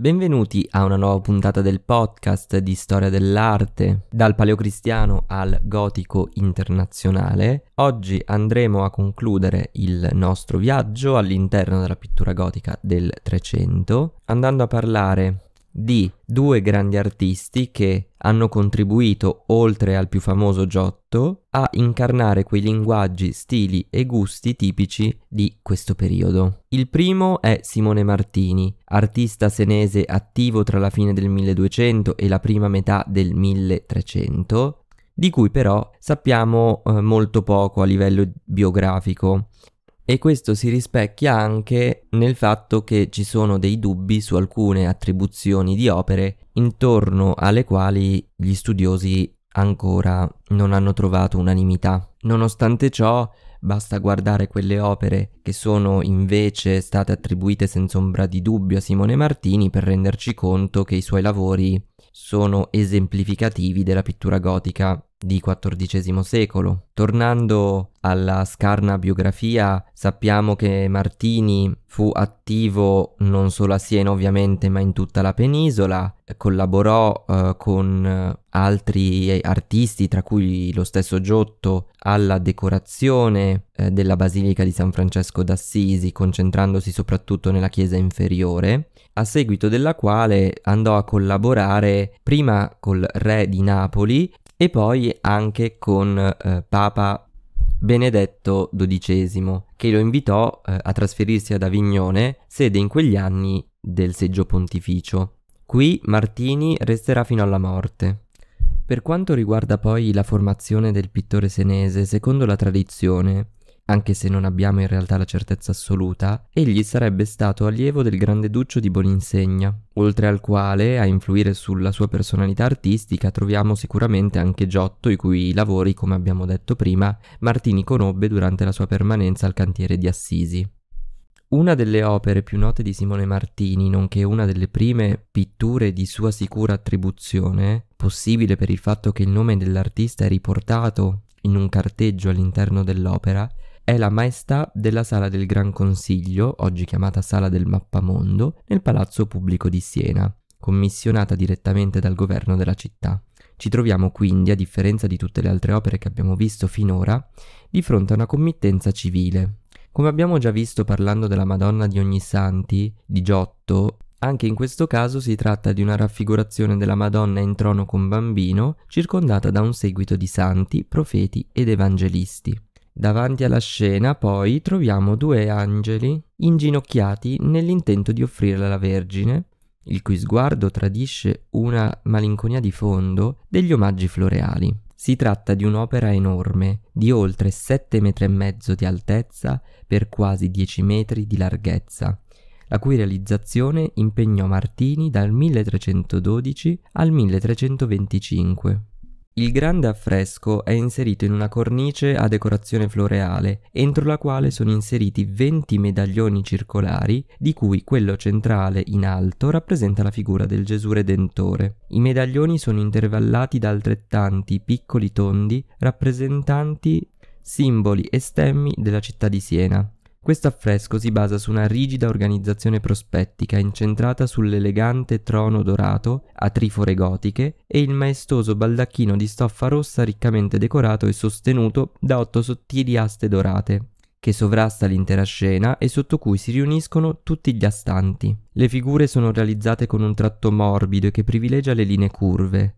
Benvenuti a una nuova puntata del podcast di storia dell'arte, dal paleocristiano al gotico internazionale. Oggi andremo a concludere il nostro viaggio all'interno della pittura gotica del Trecento, andando a parlare di due grandi artisti che hanno contribuito, oltre al più famoso Giotto, a incarnare quei linguaggi, stili e gusti tipici di questo periodo. Il primo è Simone Martini, artista senese attivo tra la fine del 1200 e la prima metà del 1300, di cui però sappiamo eh, molto poco a livello biografico. E questo si rispecchia anche nel fatto che ci sono dei dubbi su alcune attribuzioni di opere intorno alle quali gli studiosi ancora non hanno trovato unanimità. Nonostante ciò, basta guardare quelle opere che sono invece state attribuite senza ombra di dubbio a Simone Martini per renderci conto che i suoi lavori sono esemplificativi della pittura gotica di XIV secolo. Tornando alla scarna biografia, sappiamo che Martini fu attivo non solo a Siena ovviamente, ma in tutta la penisola, collaborò eh, con eh, altri eh, artisti, tra cui lo stesso Giotto, alla decorazione eh, della Basilica di San Francesco d'Assisi, concentrandosi soprattutto nella chiesa inferiore, a seguito della quale andò a collaborare prima col re di Napoli, e poi anche con eh, Papa Benedetto XII, che lo invitò eh, a trasferirsi ad Avignone, sede in quegli anni del seggio pontificio. Qui Martini resterà fino alla morte. Per quanto riguarda poi la formazione del pittore senese, secondo la tradizione, anche se non abbiamo in realtà la certezza assoluta, egli sarebbe stato allievo del grande duccio di Boninsegna, oltre al quale a influire sulla sua personalità artistica troviamo sicuramente anche Giotto, i cui lavori, come abbiamo detto prima, Martini conobbe durante la sua permanenza al cantiere di Assisi. Una delle opere più note di Simone Martini, nonché una delle prime pitture di sua sicura attribuzione, possibile per il fatto che il nome dell'artista è riportato in un carteggio all'interno dell'opera, è la maestà della sala del Gran Consiglio, oggi chiamata Sala del Mappamondo, nel Palazzo Pubblico di Siena, commissionata direttamente dal governo della città. Ci troviamo quindi, a differenza di tutte le altre opere che abbiamo visto finora, di fronte a una committenza civile. Come abbiamo già visto parlando della Madonna di Ognissanti, di Giotto, anche in questo caso si tratta di una raffigurazione della Madonna in trono con bambino, circondata da un seguito di santi, profeti ed evangelisti. Davanti alla scena poi troviamo due angeli inginocchiati nell'intento di offrire alla Vergine, il cui sguardo tradisce una malinconia di fondo degli omaggi floreali. Si tratta di un'opera enorme, di oltre 7 metri e mezzo di altezza per quasi 10 metri di larghezza, la cui realizzazione impegnò Martini dal 1312 al 1325. Il grande affresco è inserito in una cornice a decorazione floreale, entro la quale sono inseriti 20 medaglioni circolari, di cui quello centrale in alto rappresenta la figura del Gesù Redentore. I medaglioni sono intervallati da altrettanti piccoli tondi rappresentanti simboli e stemmi della città di Siena. Questo affresco si basa su una rigida organizzazione prospettica incentrata sull'elegante trono dorato a trifore gotiche e il maestoso baldacchino di stoffa rossa riccamente decorato e sostenuto da otto sottili aste dorate, che sovrasta l'intera scena e sotto cui si riuniscono tutti gli astanti. Le figure sono realizzate con un tratto morbido che privilegia le linee curve,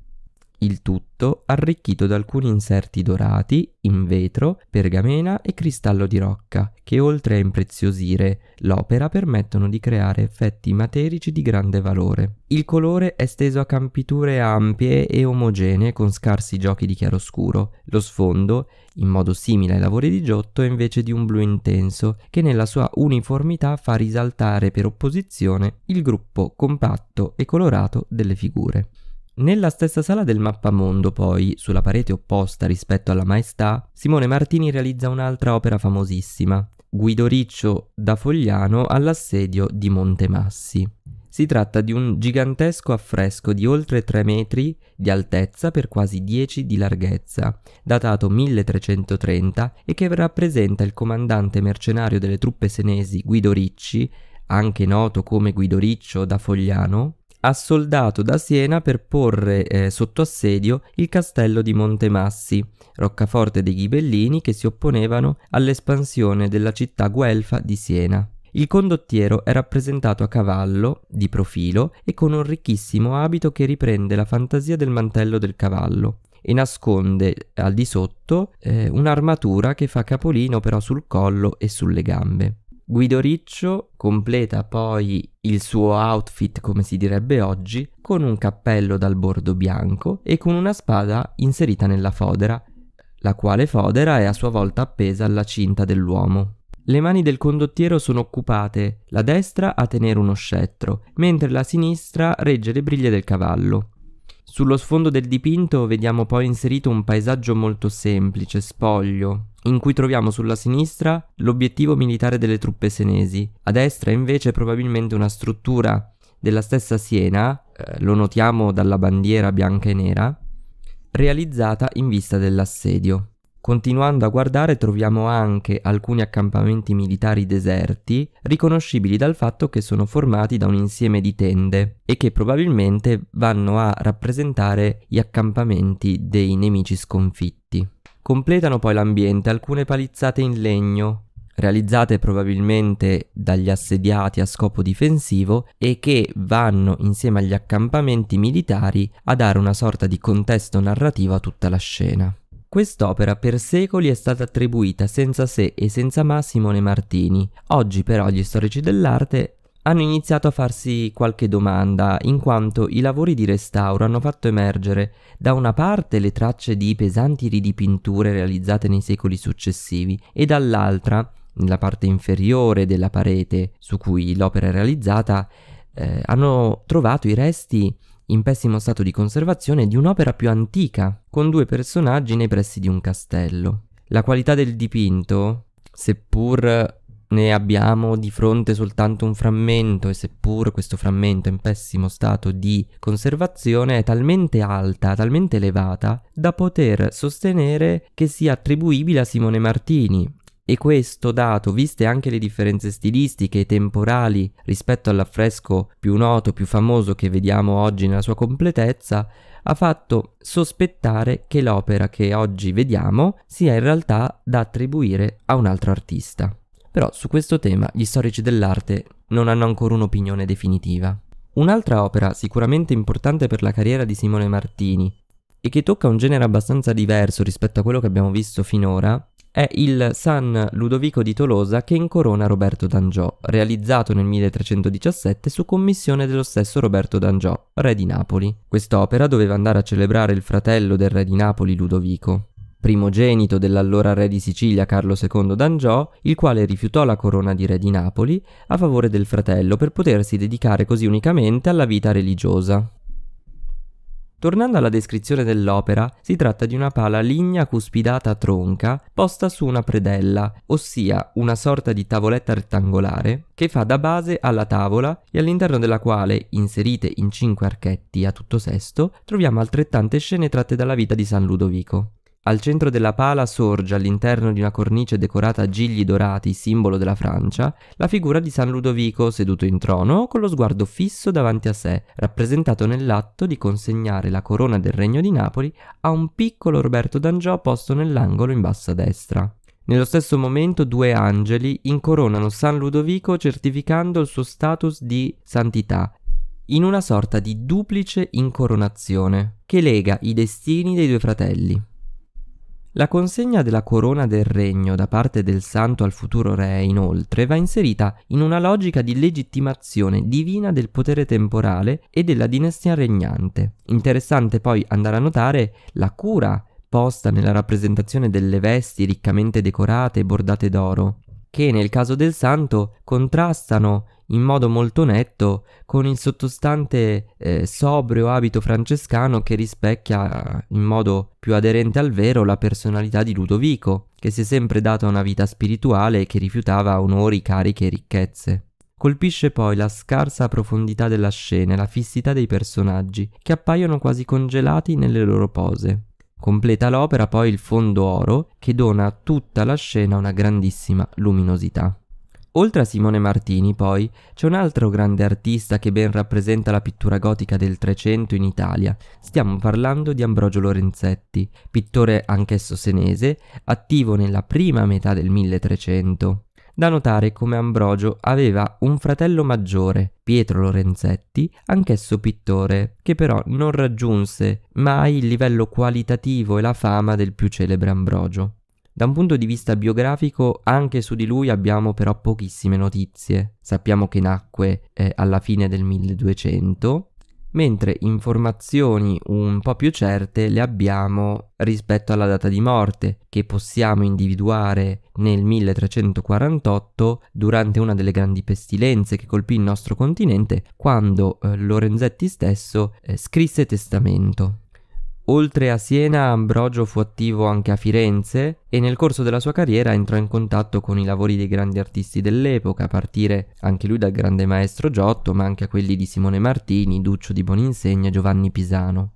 il tutto arricchito da alcuni inserti dorati in vetro, pergamena e cristallo di rocca, che oltre a impreziosire l'opera permettono di creare effetti materici di grande valore. Il colore è steso a campiture ampie e omogenee con scarsi giochi di chiaroscuro. Lo sfondo, in modo simile ai lavori di Giotto, è invece di un blu intenso, che nella sua uniformità fa risaltare per opposizione il gruppo compatto e colorato delle figure. Nella stessa sala del mappamondo, poi, sulla parete opposta rispetto alla Maestà, Simone Martini realizza un'altra opera famosissima, Guido Riccio da Fogliano all'assedio di Montemassi. Si tratta di un gigantesco affresco di oltre 3 metri di altezza per quasi 10 di larghezza, datato 1330 e che rappresenta il comandante mercenario delle truppe senesi Guido Ricci, anche noto come Guido Riccio da Fogliano, assoldato da Siena per porre eh, sotto assedio il castello di Montemassi, roccaforte dei ghibellini che si opponevano all'espansione della città guelfa di Siena. Il condottiero è rappresentato a cavallo, di profilo e con un ricchissimo abito che riprende la fantasia del mantello del cavallo e nasconde al di sotto eh, un'armatura che fa capolino però sul collo e sulle gambe. Guido Riccio completa poi il suo outfit, come si direbbe oggi, con un cappello dal bordo bianco e con una spada inserita nella fodera, la quale fodera è a sua volta appesa alla cinta dell'uomo. Le mani del condottiero sono occupate, la destra a tenere uno scettro, mentre la sinistra regge le briglie del cavallo. Sullo sfondo del dipinto vediamo poi inserito un paesaggio molto semplice, spoglio, in cui troviamo sulla sinistra l'obiettivo militare delle truppe senesi, a destra invece probabilmente una struttura della stessa Siena, eh, lo notiamo dalla bandiera bianca e nera, realizzata in vista dell'assedio. Continuando a guardare troviamo anche alcuni accampamenti militari deserti, riconoscibili dal fatto che sono formati da un insieme di tende e che probabilmente vanno a rappresentare gli accampamenti dei nemici sconfitti. Completano poi l'ambiente alcune palizzate in legno, realizzate probabilmente dagli assediati a scopo difensivo e che vanno insieme agli accampamenti militari a dare una sorta di contesto narrativo a tutta la scena. Quest'opera per secoli è stata attribuita senza se e senza ma a Simone Martini. Oggi però gli storici dell'arte hanno iniziato a farsi qualche domanda, in quanto i lavori di restauro hanno fatto emergere da una parte le tracce di pesanti ridipinture realizzate nei secoli successivi e dall'altra, nella parte inferiore della parete su cui l'opera è realizzata, eh, hanno trovato i resti in pessimo stato di conservazione, di un'opera più antica, con due personaggi nei pressi di un castello. La qualità del dipinto, seppur ne abbiamo di fronte soltanto un frammento e seppur questo frammento è in pessimo stato di conservazione è talmente alta, talmente elevata da poter sostenere che sia attribuibile a Simone Martini, e questo dato, viste anche le differenze stilistiche e temporali rispetto all'affresco più noto, più famoso che vediamo oggi nella sua completezza, ha fatto sospettare che l'opera che oggi vediamo sia in realtà da attribuire a un altro artista. Però su questo tema gli storici dell'arte non hanno ancora un'opinione definitiva. Un'altra opera sicuramente importante per la carriera di Simone Martini e che tocca un genere abbastanza diverso rispetto a quello che abbiamo visto finora è il San Ludovico di Tolosa che incorona Roberto d'Angiò, realizzato nel 1317 su commissione dello stesso Roberto d'Angiò, re di Napoli. Quest'opera doveva andare a celebrare il fratello del re di Napoli Ludovico, primogenito dell'allora re di Sicilia Carlo II d'Angiò, il quale rifiutò la corona di re di Napoli a favore del fratello per potersi dedicare così unicamente alla vita religiosa. Tornando alla descrizione dell'opera, si tratta di una pala lignea cuspidata tronca posta su una predella, ossia una sorta di tavoletta rettangolare che fa da base alla tavola e all'interno della quale, inserite in cinque archetti a tutto sesto, troviamo altrettante scene tratte dalla vita di San Ludovico. Al centro della pala sorge, all'interno di una cornice decorata a gigli dorati, simbolo della Francia, la figura di San Ludovico seduto in trono con lo sguardo fisso davanti a sé, rappresentato nell'atto di consegnare la corona del Regno di Napoli a un piccolo Roberto d'Angiò posto nell'angolo in bassa destra. Nello stesso momento due angeli incoronano San Ludovico certificando il suo status di santità in una sorta di duplice incoronazione che lega i destini dei due fratelli. La consegna della corona del regno da parte del santo al futuro re, inoltre, va inserita in una logica di legittimazione divina del potere temporale e della dinastia regnante. Interessante poi andare a notare la cura posta nella rappresentazione delle vesti riccamente decorate e bordate d'oro, che nel caso del santo contrastano in modo molto netto con il sottostante eh, sobrio abito francescano che rispecchia in modo più aderente al vero la personalità di Ludovico, che si è sempre dato a una vita spirituale e che rifiutava onori, cariche e ricchezze. Colpisce poi la scarsa profondità della scena e la fissità dei personaggi, che appaiono quasi congelati nelle loro pose. Completa l'opera poi il fondo oro, che dona a tutta la scena una grandissima luminosità. Oltre a Simone Martini, poi, c'è un altro grande artista che ben rappresenta la pittura gotica del Trecento in Italia. Stiamo parlando di Ambrogio Lorenzetti, pittore anch'esso senese, attivo nella prima metà del 1300. Da notare come Ambrogio aveva un fratello maggiore, Pietro Lorenzetti, anch'esso pittore, che però non raggiunse mai il livello qualitativo e la fama del più celebre Ambrogio. Da un punto di vista biografico anche su di lui abbiamo però pochissime notizie. Sappiamo che nacque eh, alla fine del 1200, mentre informazioni un po' più certe le abbiamo rispetto alla data di morte, che possiamo individuare nel 1348 durante una delle grandi pestilenze che colpì il nostro continente, quando eh, Lorenzetti stesso eh, scrisse testamento. Oltre a Siena, Ambrogio fu attivo anche a Firenze e nel corso della sua carriera entrò in contatto con i lavori dei grandi artisti dell'epoca, a partire anche lui dal grande maestro Giotto, ma anche a quelli di Simone Martini, Duccio di Boninsegna e Giovanni Pisano.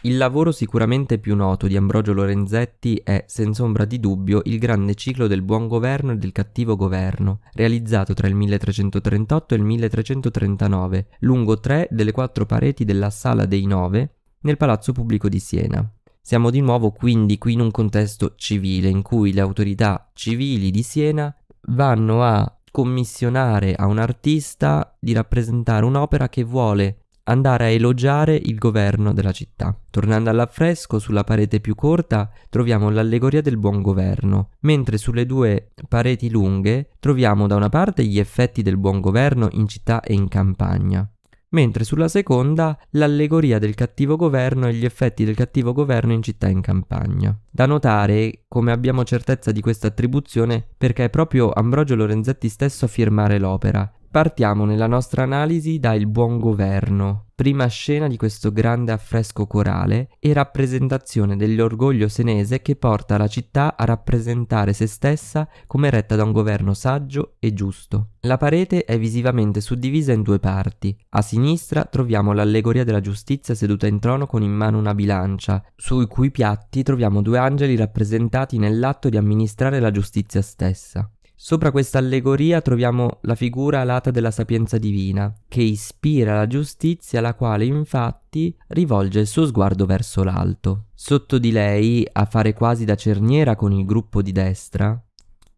Il lavoro sicuramente più noto di Ambrogio Lorenzetti è, senza ombra di dubbio, il grande ciclo del buon governo e del cattivo governo, realizzato tra il 1338 e il 1339, lungo tre delle quattro pareti della Sala dei Nove, nel Palazzo Pubblico di Siena. Siamo di nuovo quindi qui in un contesto civile in cui le autorità civili di Siena vanno a commissionare a un artista di rappresentare un'opera che vuole andare a elogiare il governo della città. Tornando all'affresco, sulla parete più corta troviamo l'allegoria del buon governo, mentre sulle due pareti lunghe troviamo da una parte gli effetti del buon governo in città e in campagna mentre sulla seconda l'allegoria del cattivo governo e gli effetti del cattivo governo in città e in campagna. Da notare come abbiamo certezza di questa attribuzione perché è proprio Ambrogio Lorenzetti stesso a firmare l'opera Partiamo nella nostra analisi da Il buon governo, prima scena di questo grande affresco corale e rappresentazione dell'orgoglio senese che porta la città a rappresentare se stessa come retta da un governo saggio e giusto. La parete è visivamente suddivisa in due parti. A sinistra troviamo l'allegoria della giustizia seduta in trono con in mano una bilancia, sui cui piatti troviamo due angeli rappresentati nell'atto di amministrare la giustizia stessa. Sopra questa allegoria troviamo la figura alata della sapienza divina, che ispira la giustizia la quale infatti rivolge il suo sguardo verso l'alto. Sotto di lei, a fare quasi da cerniera con il gruppo di destra,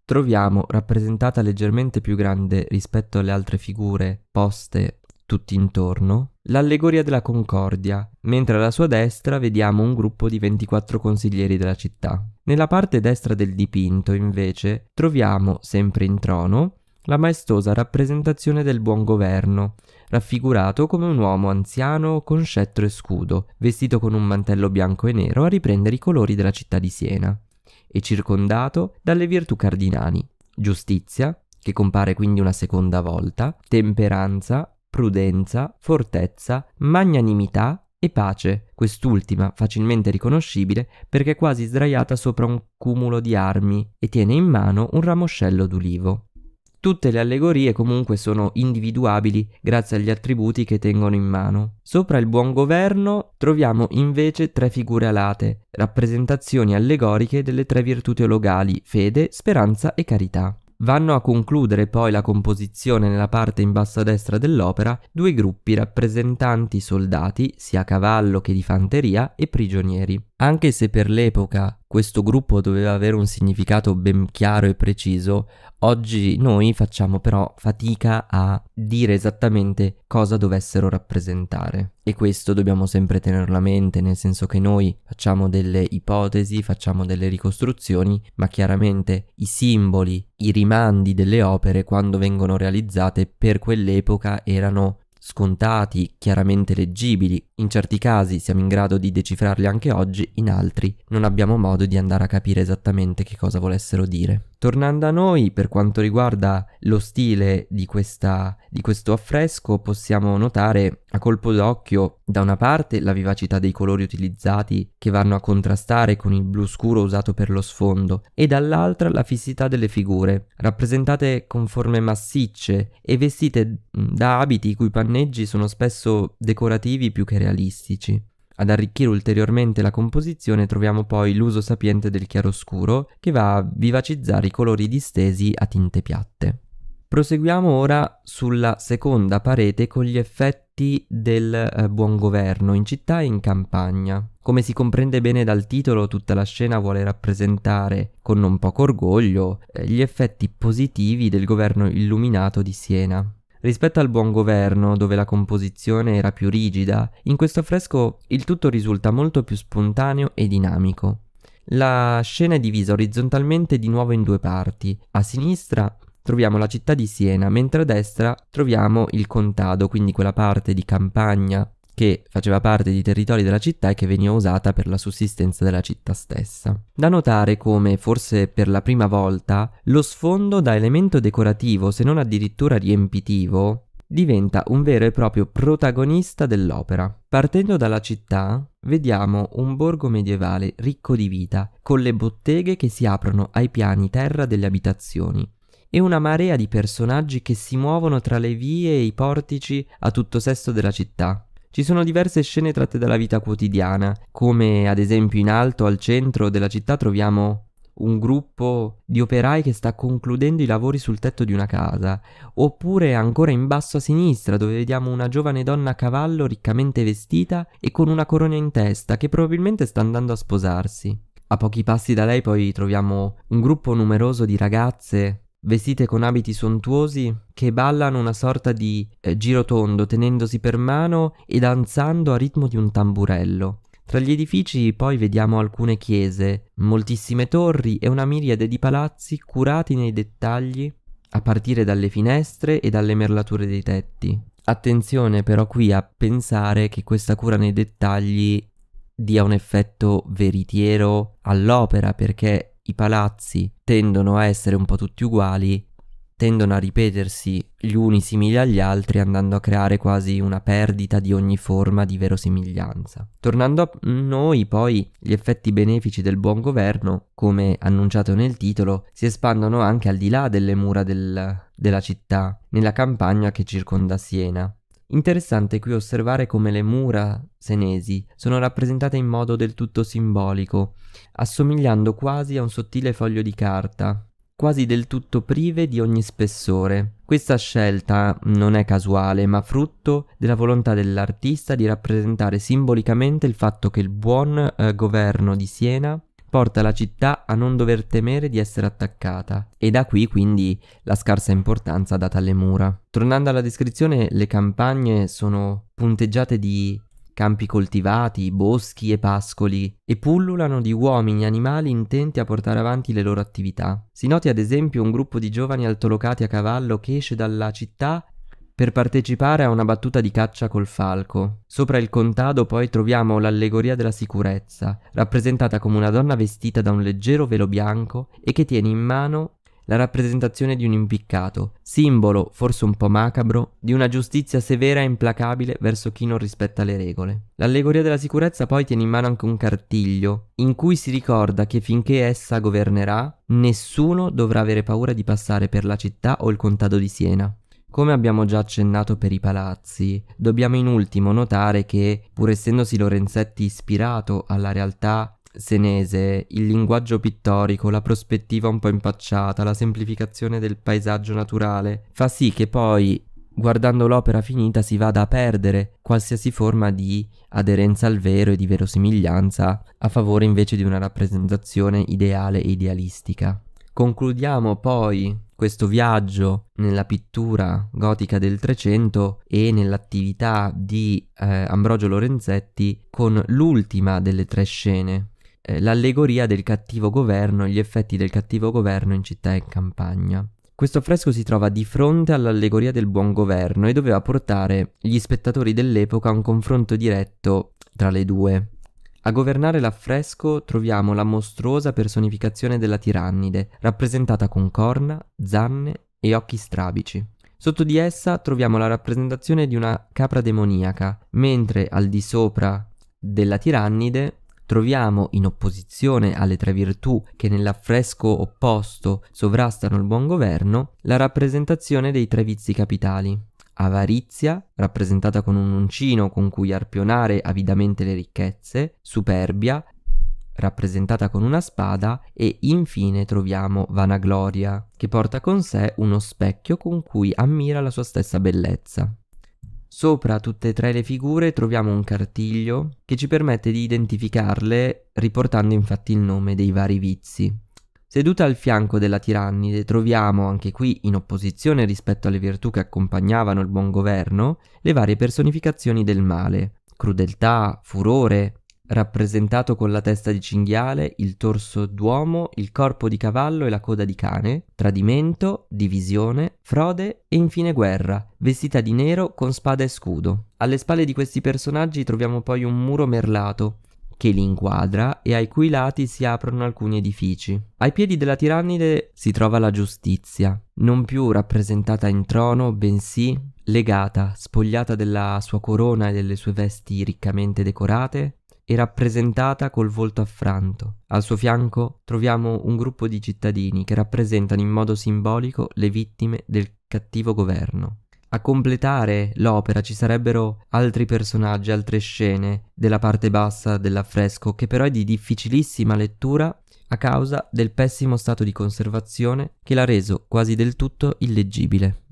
troviamo rappresentata leggermente più grande rispetto alle altre figure poste tutti intorno, l'allegoria della Concordia, mentre alla sua destra vediamo un gruppo di 24 consiglieri della città. Nella parte destra del dipinto, invece, troviamo, sempre in trono, la maestosa rappresentazione del buon governo, raffigurato come un uomo anziano con scettro e scudo, vestito con un mantello bianco e nero a riprendere i colori della città di Siena, e circondato dalle virtù cardinali, giustizia, che compare quindi una seconda volta, temperanza prudenza, fortezza, magnanimità e pace, quest'ultima facilmente riconoscibile perché è quasi sdraiata sopra un cumulo di armi e tiene in mano un ramoscello d'ulivo. Tutte le allegorie comunque sono individuabili grazie agli attributi che tengono in mano. Sopra il buon governo troviamo invece tre figure alate, rappresentazioni allegoriche delle tre virtù teologali, fede, speranza e carità. Vanno a concludere poi la composizione nella parte in basso a destra dell'opera due gruppi rappresentanti soldati, sia a cavallo che di fanteria, e prigionieri. Anche se per l'epoca questo gruppo doveva avere un significato ben chiaro e preciso, oggi noi facciamo però fatica a dire esattamente cosa dovessero rappresentare. E questo dobbiamo sempre tenerlo a mente, nel senso che noi facciamo delle ipotesi, facciamo delle ricostruzioni, ma chiaramente i simboli, i rimandi delle opere quando vengono realizzate per quell'epoca erano scontati, chiaramente leggibili, in certi casi siamo in grado di decifrarli anche oggi, in altri non abbiamo modo di andare a capire esattamente che cosa volessero dire. Tornando a noi, per quanto riguarda lo stile di, questa, di, questo affresco, possiamo notare a colpo d'occhio da una parte la vivacità dei colori utilizzati che vanno a contrastare con il blu scuro usato per lo sfondo e dall'altra la fissità delle figure, rappresentate con forme massicce e vestite da abiti i cui panneggi sono spesso decorativi più che realistici. Ad arricchire ulteriormente la composizione troviamo poi l'uso sapiente del chiaroscuro che va a vivacizzare i colori distesi a tinte piatte. Proseguiamo ora sulla seconda parete con gli effetti del eh, buon governo in città e in campagna. Come si comprende bene dal titolo, tutta la scena vuole rappresentare con non poco orgoglio eh, gli effetti positivi del governo illuminato di Siena. Rispetto al buon governo, dove la composizione era più rigida, in questo affresco il tutto risulta molto più spontaneo e dinamico. La scena è divisa orizzontalmente di nuovo in due parti. A sinistra troviamo la città di Siena, mentre a destra troviamo il contado, quindi quella parte di campagna che faceva parte di territori della città e che veniva usata per la sussistenza della città stessa. Da notare come, forse per la prima volta, lo sfondo da elemento decorativo, se non addirittura riempitivo, diventa un vero e proprio protagonista dell'opera. Partendo dalla città, vediamo un borgo medievale ricco di vita, con le botteghe che si aprono ai piani terra delle abitazioni, e una marea di personaggi che si muovono tra le vie e i portici a tutto sesto della città, ci sono diverse scene tratte dalla vita quotidiana, come ad esempio in alto al centro della città troviamo un gruppo di operai che sta concludendo i lavori sul tetto di una casa, oppure ancora in basso a sinistra dove vediamo una giovane donna a cavallo riccamente vestita e con una corona in testa che probabilmente sta andando a sposarsi. A pochi passi da lei poi troviamo un gruppo numeroso di ragazze vestite con abiti sontuosi, che ballano una sorta di eh, girotondo tenendosi per mano e danzando a ritmo di un tamburello. Tra gli edifici poi vediamo alcune chiese, moltissime torri e una miriade di palazzi curati nei dettagli, a partire dalle finestre e dalle merlature dei tetti. Attenzione però qui a pensare che questa cura nei dettagli dia un effetto veritiero all'opera perché i palazzi tendono a essere un po' tutti uguali, tendono a ripetersi gli uni simili agli altri, andando a creare quasi una perdita di ogni forma di verosimiglianza. Tornando a noi, poi, gli effetti benefici del buon governo, come annunciato nel titolo, si espandono anche al di là delle mura del, della città, nella campagna che circonda Siena. Interessante qui osservare come le mura senesi sono rappresentate in modo del tutto simbolico, assomigliando quasi a un sottile foglio di carta, quasi del tutto prive di ogni spessore. Questa scelta non è casuale, ma frutto della volontà dell'artista di rappresentare simbolicamente il fatto che il buon eh, governo di Siena porta la città a non dover temere di essere attaccata e da qui quindi la scarsa importanza data alle mura. Tornando alla descrizione, le campagne sono punteggiate di campi coltivati, boschi e pascoli, e pullulano di uomini e animali intenti a portare avanti le loro attività. Si noti ad esempio un gruppo di giovani altolocati a cavallo che esce dalla città per partecipare a una battuta di caccia col falco. Sopra il contado poi troviamo l'allegoria della sicurezza, rappresentata come una donna vestita da un leggero velo bianco e che tiene in mano la rappresentazione di un impiccato, simbolo, forse un po' macabro, di una giustizia severa e implacabile verso chi non rispetta le regole. L'allegoria della sicurezza poi tiene in mano anche un cartiglio, in cui si ricorda che finché essa governerà, nessuno dovrà avere paura di passare per la città o il contado di Siena. Come abbiamo già accennato per i palazzi, dobbiamo in ultimo notare che, pur essendosi Lorenzetti ispirato alla realtà senese, il linguaggio pittorico, la prospettiva un po' impacciata, la semplificazione del paesaggio naturale, fa sì che poi, guardando l'opera finita, si vada a perdere qualsiasi forma di aderenza al vero e di verosimiglianza, a favore invece di una rappresentazione ideale e idealistica. Concludiamo poi questo viaggio nella pittura gotica del Trecento e nell'attività di eh, Ambrogio Lorenzetti con l'ultima delle tre scene, eh, l'allegoria del cattivo governo e gli effetti del cattivo governo in città e in campagna. Questo affresco si trova di fronte all'allegoria del buon governo e doveva portare gli spettatori dell'epoca a un confronto diretto tra le due. A governare l'affresco troviamo la mostruosa personificazione della tirannide, rappresentata con corna, zanne e occhi strabici. Sotto di essa troviamo la rappresentazione di una capra demoniaca, mentre al di sopra della tirannide troviamo, in opposizione alle tre virtù che nell'affresco opposto sovrastano il buon governo, la rappresentazione dei tre vizi capitali avarizia, rappresentata con un uncino con cui arpionare avidamente le ricchezze, superbia, rappresentata con una spada, e infine troviamo vanagloria, che porta con sé uno specchio con cui ammira la sua stessa bellezza. Sopra tutte e tre le figure troviamo un cartiglio che ci permette di identificarle riportando infatti il nome dei vari vizi. Seduta al fianco della tirannide troviamo, anche qui in opposizione rispetto alle virtù che accompagnavano il buon governo, le varie personificazioni del male, crudeltà, furore, rappresentato con la testa di cinghiale, il torso d'uomo, il corpo di cavallo e la coda di cane, tradimento, divisione, frode e infine guerra, vestita di nero con spada e scudo. Alle spalle di questi personaggi troviamo poi un muro merlato, che li inquadra e ai cui lati si aprono alcuni edifici. Ai piedi della tirannide si trova la giustizia, non più rappresentata in trono, bensì legata, spogliata della sua corona e delle sue vesti riccamente decorate, e rappresentata col volto affranto. Al suo fianco troviamo un gruppo di cittadini che rappresentano in modo simbolico le vittime del cattivo governo. A completare l'opera ci sarebbero altri personaggi, altre scene della parte bassa dell'affresco, che però è di difficilissima lettura a causa del pessimo stato di conservazione che l'ha reso quasi del tutto illeggibile.